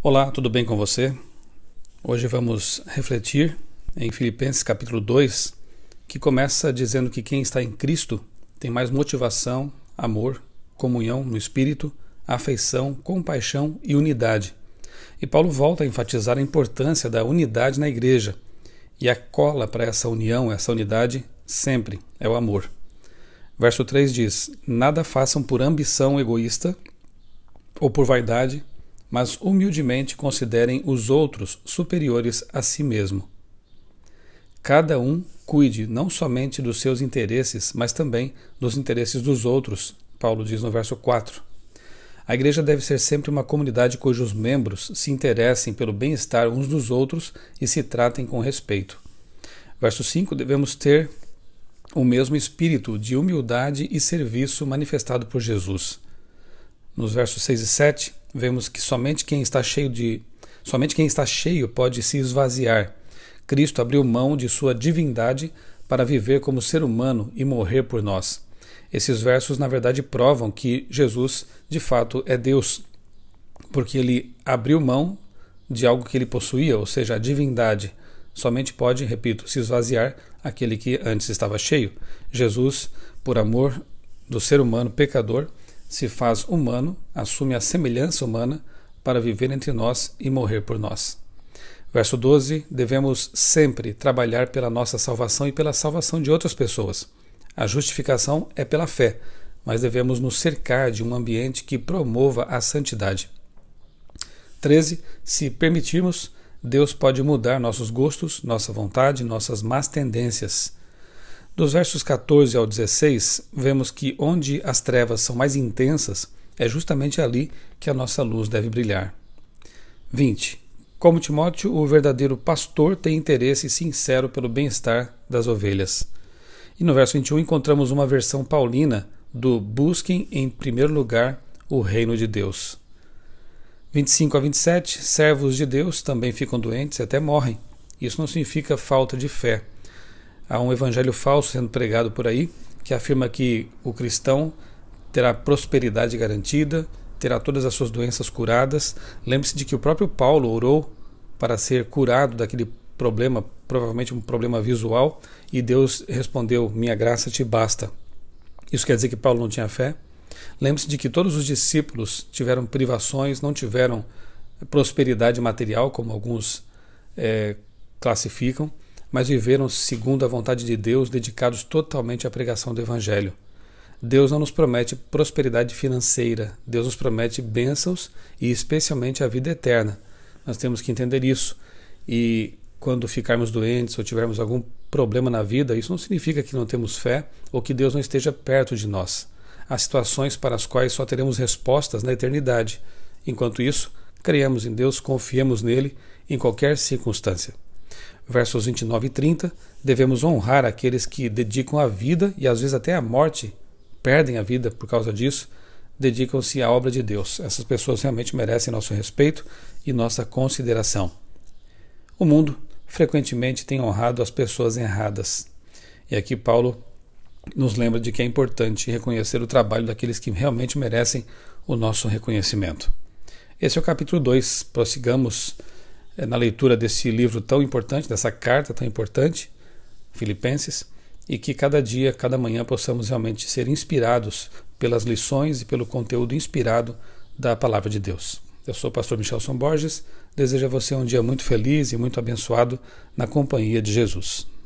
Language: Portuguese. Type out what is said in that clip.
Olá, tudo bem com você? Hoje vamos refletir em Filipenses capítulo 2, que começa dizendo que quem está em Cristo tem mais motivação, amor, comunhão no espírito, afeição, compaixão e unidade. E Paulo volta a enfatizar a importância da unidade na igreja. E a cola para essa união, essa unidade, sempre é o amor. Verso 3 diz: Nada façam por ambição egoísta ou por vaidade mas humildemente considerem os outros superiores a si mesmo. Cada um cuide não somente dos seus interesses, mas também dos interesses dos outros, Paulo diz no verso 4. A igreja deve ser sempre uma comunidade cujos membros se interessem pelo bem-estar uns dos outros e se tratem com respeito. Verso 5: devemos ter o mesmo espírito de humildade e serviço manifestado por Jesus. Nos versos 6 e 7, vemos que somente quem está cheio de somente quem está cheio pode se esvaziar. Cristo abriu mão de sua divindade para viver como ser humano e morrer por nós. Esses versos, na verdade, provam que Jesus, de fato, é Deus, porque ele abriu mão de algo que ele possuía, ou seja, a divindade. Somente pode, repito, se esvaziar aquele que antes estava cheio. Jesus, por amor do ser humano pecador, se faz humano, assume a semelhança humana para viver entre nós e morrer por nós. Verso 12: Devemos sempre trabalhar pela nossa salvação e pela salvação de outras pessoas. A justificação é pela fé, mas devemos nos cercar de um ambiente que promova a santidade. 13. Se permitirmos, Deus pode mudar nossos gostos, nossa vontade, nossas más tendências. Dos versos 14 ao 16, vemos que onde as trevas são mais intensas, é justamente ali que a nossa luz deve brilhar. 20. Como Timóteo, o verdadeiro pastor tem interesse sincero pelo bem-estar das ovelhas. E no verso 21 encontramos uma versão paulina do Busquem em primeiro lugar o reino de Deus. 25 a 27, servos de Deus também ficam doentes e até morrem. Isso não significa falta de fé, Há um evangelho falso sendo pregado por aí que afirma que o cristão terá prosperidade garantida, terá todas as suas doenças curadas. Lembre-se de que o próprio Paulo orou para ser curado daquele problema, provavelmente um problema visual, e Deus respondeu: Minha graça te basta. Isso quer dizer que Paulo não tinha fé? Lembre-se de que todos os discípulos tiveram privações, não tiveram prosperidade material, como alguns é, classificam mas viveram segundo a vontade de Deus, dedicados totalmente à pregação do Evangelho. Deus não nos promete prosperidade financeira, Deus nos promete bênçãos e especialmente a vida eterna. Nós temos que entender isso. E quando ficarmos doentes ou tivermos algum problema na vida, isso não significa que não temos fé ou que Deus não esteja perto de nós. Há situações para as quais só teremos respostas na eternidade. Enquanto isso, creiamos em Deus, confiemos nele em qualquer circunstância versos 29 e 30, devemos honrar aqueles que dedicam a vida e às vezes até a morte, perdem a vida por causa disso, dedicam-se à obra de Deus. Essas pessoas realmente merecem nosso respeito e nossa consideração. O mundo frequentemente tem honrado as pessoas erradas. E aqui Paulo nos lembra de que é importante reconhecer o trabalho daqueles que realmente merecem o nosso reconhecimento. Esse é o capítulo 2. Prossigamos é, na leitura desse livro tão importante, dessa carta tão importante, Filipenses, e que cada dia, cada manhã possamos realmente ser inspirados pelas lições e pelo conteúdo inspirado da palavra de Deus. Eu sou o pastor Michelson Borges, desejo a você um dia muito feliz e muito abençoado na companhia de Jesus.